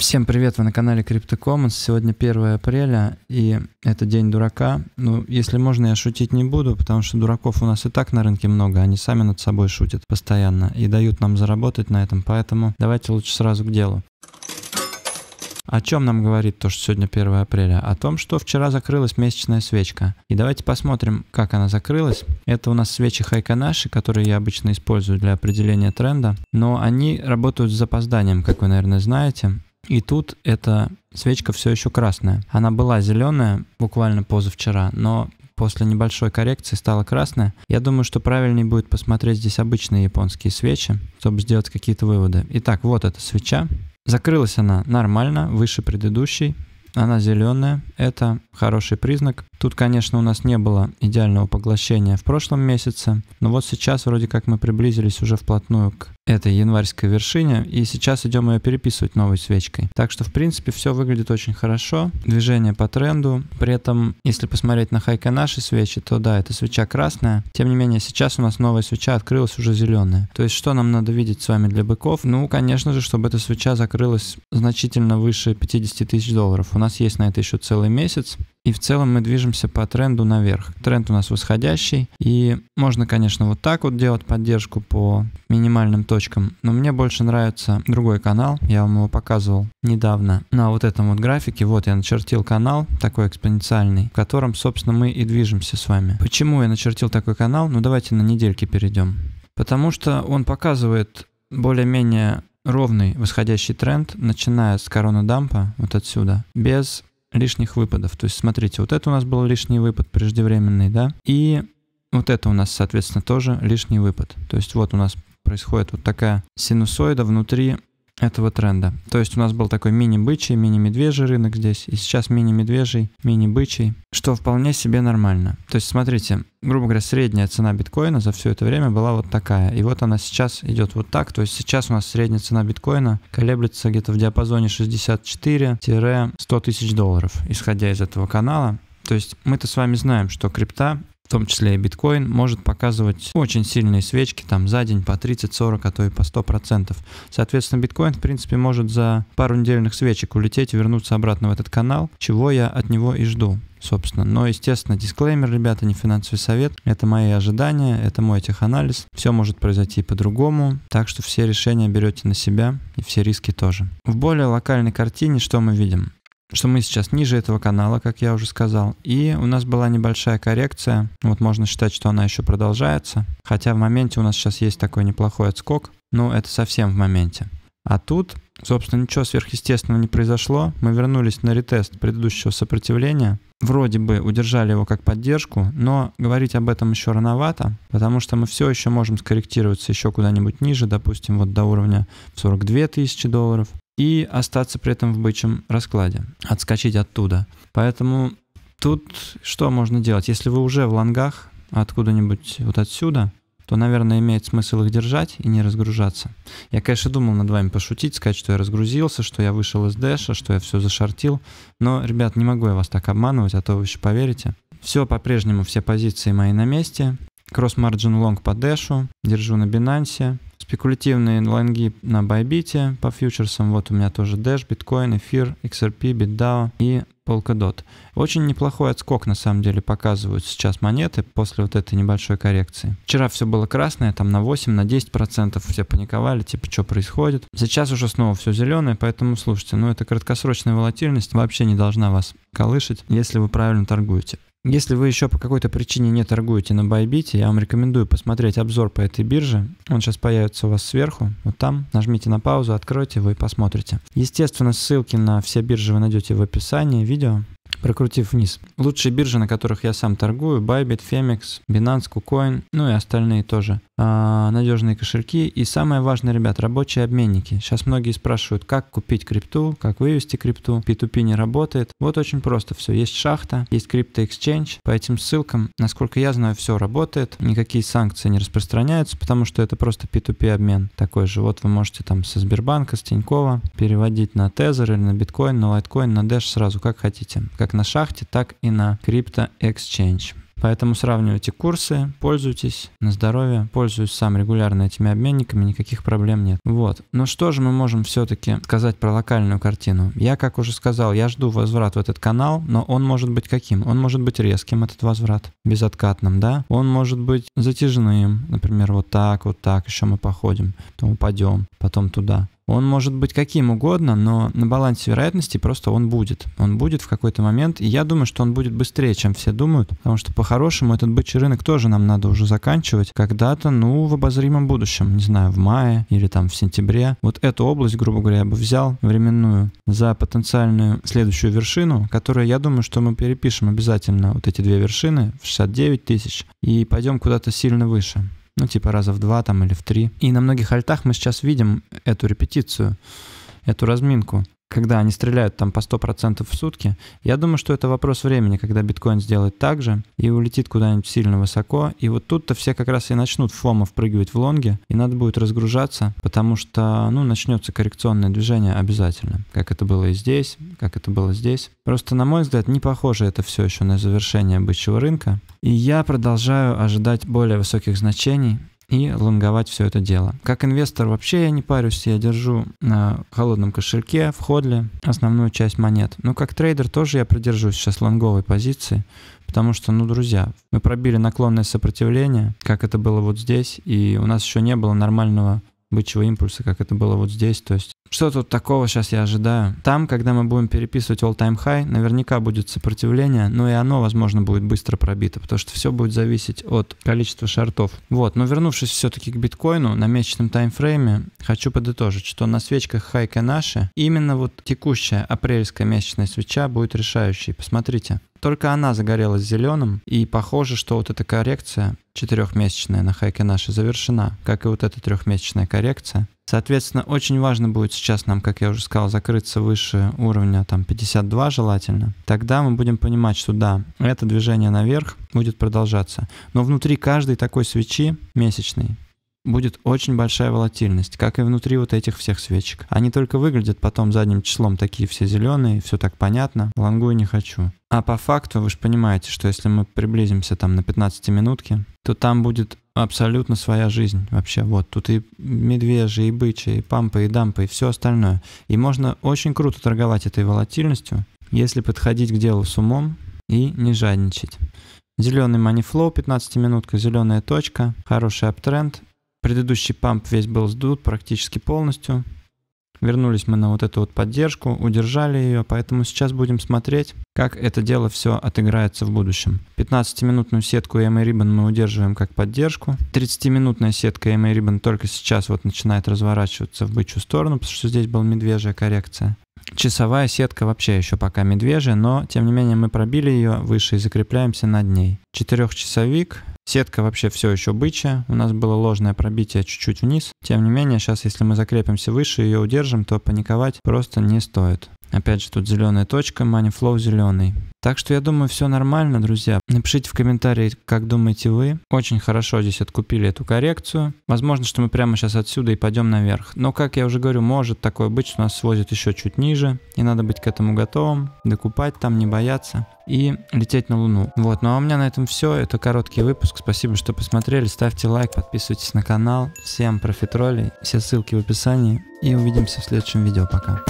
Всем привет, вы на канале CryptoCommons. Сегодня 1 апреля, и это день дурака. Ну, если можно, я шутить не буду, потому что дураков у нас и так на рынке много, они сами над собой шутят постоянно и дают нам заработать на этом, поэтому давайте лучше сразу к делу. О чем нам говорит то, что сегодня 1 апреля? О том, что вчера закрылась месячная свечка. И давайте посмотрим, как она закрылась. Это у нас свечи Хайканаши, которые я обычно использую для определения тренда, но они работают с запозданием, как вы, наверное, знаете. И тут эта свечка все еще красная. Она была зеленая буквально позавчера, но после небольшой коррекции стала красная. Я думаю, что правильнее будет посмотреть здесь обычные японские свечи, чтобы сделать какие-то выводы. Итак, вот эта свеча. Закрылась она нормально, выше предыдущей. Она зеленая, это хороший признак. Тут, конечно, у нас не было идеального поглощения в прошлом месяце, но вот сейчас вроде как мы приблизились уже вплотную к этой январьской вершине, и сейчас идем ее переписывать новой свечкой. Так что, в принципе, все выглядит очень хорошо, движение по тренду, при этом, если посмотреть на хайка нашей свечи, то да, эта свеча красная, тем не менее, сейчас у нас новая свеча открылась уже зеленая. То есть, что нам надо видеть с вами для быков? Ну, конечно же, чтобы эта свеча закрылась значительно выше 50 тысяч долларов. У нас есть на это еще целый месяц, и в целом мы движемся по тренду наверх. Тренд у нас восходящий. И можно, конечно, вот так вот делать поддержку по минимальным точкам. Но мне больше нравится другой канал. Я вам его показывал недавно на вот этом вот графике. Вот я начертил канал, такой экспоненциальный, в котором, собственно, мы и движемся с вами. Почему я начертил такой канал? Ну давайте на недельки перейдем. Потому что он показывает более-менее ровный восходящий тренд, начиная с корона дампа, вот отсюда, без лишних выпадов. То есть, смотрите, вот это у нас был лишний выпад преждевременный, да, и вот это у нас, соответственно, тоже лишний выпад. То есть вот у нас происходит вот такая синусоида внутри этого тренда. То есть у нас был такой мини-бычий, мини-медвежий рынок здесь, и сейчас мини-медвежий, мини-бычий, что вполне себе нормально. То есть смотрите, грубо говоря, средняя цена биткоина за все это время была вот такая, и вот она сейчас идет вот так, то есть сейчас у нас средняя цена биткоина колеблется где-то в диапазоне 64-100 тысяч долларов, исходя из этого канала. То есть мы-то с вами знаем, что крипта в том числе и биткоин, может показывать очень сильные свечки там за день по 30, 40, а то и по 100%. Соответственно, биткоин, в принципе, может за пару недельных свечек улететь и вернуться обратно в этот канал, чего я от него и жду собственно. Но, естественно, дисклеймер, ребята, не финансовый совет. Это мои ожидания, это мой теханализ. Все может произойти по-другому, так что все решения берете на себя и все риски тоже. В более локальной картине что мы видим? что мы сейчас ниже этого канала, как я уже сказал. И у нас была небольшая коррекция. Вот можно считать, что она еще продолжается. Хотя в моменте у нас сейчас есть такой неплохой отскок. Но ну, это совсем в моменте. А тут, собственно, ничего сверхъестественного не произошло. Мы вернулись на ретест предыдущего сопротивления. Вроде бы удержали его как поддержку, но говорить об этом еще рановато, потому что мы все еще можем скорректироваться еще куда-нибудь ниже, допустим, вот до уровня 42 тысячи долларов и остаться при этом в бычьем раскладе, отскочить оттуда. Поэтому тут что можно делать? Если вы уже в лонгах откуда-нибудь вот отсюда, то, наверное, имеет смысл их держать и не разгружаться. Я, конечно, думал над вами пошутить, сказать, что я разгрузился, что я вышел из дэша, что я все зашортил. Но, ребят, не могу я вас так обманывать, а то вы еще поверите. Все по-прежнему, все позиции мои на месте. Cross Margin Long по Dash, держу на Binance. Спекулятивные лонги на Bybit, по фьючерсам вот у меня тоже Dash, Bitcoin, Эфир, XRP, BitDAO и Polkadot. Очень неплохой отскок на самом деле показывают сейчас монеты после вот этой небольшой коррекции. Вчера все было красное, там на 8, на 10 процентов все паниковали, типа что происходит. Сейчас уже снова все зеленое, поэтому слушайте, ну эта краткосрочная волатильность вообще не должна вас колышить, если вы правильно торгуете. Если вы еще по какой-то причине не торгуете на Bybit, я вам рекомендую посмотреть обзор по этой бирже. Он сейчас появится у вас сверху, вот там. Нажмите на паузу, откройте его и посмотрите. Естественно, ссылки на все биржи вы найдете в описании видео прокрутив вниз. Лучшие биржи, на которых я сам торгую, Bybit, Femex, Binance, KuCoin, ну и остальные тоже. А, надежные кошельки. И самое важное, ребят, рабочие обменники. Сейчас многие спрашивают, как купить крипту, как вывести крипту. P2P не работает. Вот очень просто все. Есть шахта, есть криптоэксченж. По этим ссылкам, насколько я знаю, все работает. Никакие санкции не распространяются, потому что это просто P2P обмен такой же. Вот вы можете там со Сбербанка, с Тинькова переводить на Тезер или на биткоин, на лайткоин, на Dash сразу, как хотите, как как на шахте, так и на крипто Exchange. Поэтому сравнивайте курсы, пользуйтесь на здоровье, пользуюсь сам регулярно этими обменниками, никаких проблем нет. Вот. Но ну что же мы можем все-таки сказать про локальную картину? Я, как уже сказал, я жду возврат в этот канал, но он может быть каким? Он может быть резким, этот возврат, безоткатным, да? Он может быть затяжным, например, вот так, вот так, еще мы походим, потом упадем, потом туда. Он может быть каким угодно, но на балансе вероятности просто он будет. Он будет в какой-то момент, и я думаю, что он будет быстрее, чем все думают, потому что по-хорошему этот бычий рынок тоже нам надо уже заканчивать когда-то, ну, в обозримом будущем, не знаю, в мае или там в сентябре. Вот эту область, грубо говоря, я бы взял временную за потенциальную следующую вершину, которая, я думаю, что мы перепишем обязательно вот эти две вершины в 69 тысяч и пойдем куда-то сильно выше ну, типа раза в два там или в три. И на многих альтах мы сейчас видим эту репетицию, эту разминку когда они стреляют там по 100% в сутки, я думаю, что это вопрос времени, когда биткоин сделает так же и улетит куда-нибудь сильно высоко. И вот тут-то все как раз и начнут фома впрыгивать в лонги, и надо будет разгружаться, потому что, ну, начнется коррекционное движение обязательно, как это было и здесь, как это было здесь. Просто, на мой взгляд, не похоже это все еще на завершение бычьего рынка. И я продолжаю ожидать более высоких значений, и лонговать все это дело. Как инвестор вообще я не парюсь, я держу на холодном кошельке, в ходле основную часть монет. Но как трейдер тоже я продержусь сейчас лонговой позиции, потому что, ну, друзья, мы пробили наклонное сопротивление, как это было вот здесь, и у нас еще не было нормального бычьего импульса, как это было вот здесь. То есть что тут такого сейчас я ожидаю? Там, когда мы будем переписывать all-time high, наверняка будет сопротивление, но и оно, возможно, будет быстро пробито, потому что все будет зависеть от количества шартов. Вот, но вернувшись все-таки к биткоину на месячном таймфрейме, хочу подытожить, что на свечках хайка наши именно вот текущая апрельская месячная свеча будет решающей. Посмотрите, только она загорелась зеленым, и похоже, что вот эта коррекция четырехмесячная на хайке нашей завершена, как и вот эта трехмесячная коррекция. Соответственно, очень важно будет сейчас нам, как я уже сказал, закрыться выше уровня там 52 желательно. Тогда мы будем понимать, что да, это движение наверх будет продолжаться. Но внутри каждой такой свечи месячной будет очень большая волатильность, как и внутри вот этих всех свечек. Они только выглядят потом задним числом такие все зеленые, все так понятно, лонгую не хочу. А по факту вы же понимаете, что если мы приблизимся там на 15 минутки, то там будет абсолютно своя жизнь вообще. Вот тут и медвежьи, и бычьи, и пампы, и дампы, и все остальное. И можно очень круто торговать этой волатильностью, если подходить к делу с умом и не жадничать. Зеленый манифлоу 15 минутка, зеленая точка, хороший аптренд Предыдущий памп весь был сдут практически полностью. Вернулись мы на вот эту вот поддержку, удержали ее, поэтому сейчас будем смотреть, как это дело все отыграется в будущем. 15-минутную сетку EMA Ribbon мы удерживаем как поддержку. 30-минутная сетка EMA Ribbon только сейчас вот начинает разворачиваться в бычью сторону, потому что здесь была медвежья коррекция. Часовая сетка вообще еще пока медвежья, но тем не менее мы пробили ее выше и закрепляемся над ней. Четырехчасовик Сетка вообще все еще бычья, у нас было ложное пробитие чуть-чуть вниз. Тем не менее, сейчас если мы закрепимся выше и ее удержим, то паниковать просто не стоит. Опять же, тут зеленая точка, money flow зеленый. Так что я думаю, все нормально, друзья. Напишите в комментарии, как думаете вы. Очень хорошо здесь откупили эту коррекцию. Возможно, что мы прямо сейчас отсюда и пойдем наверх. Но, как я уже говорю, может такое быть, что нас свозят еще чуть ниже. И надо быть к этому готовым, докупать там, не бояться и лететь на Луну. Вот, ну а у меня на этом все. Это короткий выпуск. Спасибо, что посмотрели. Ставьте лайк, подписывайтесь на канал. Всем профитролей. Все ссылки в описании. И увидимся в следующем видео. Пока.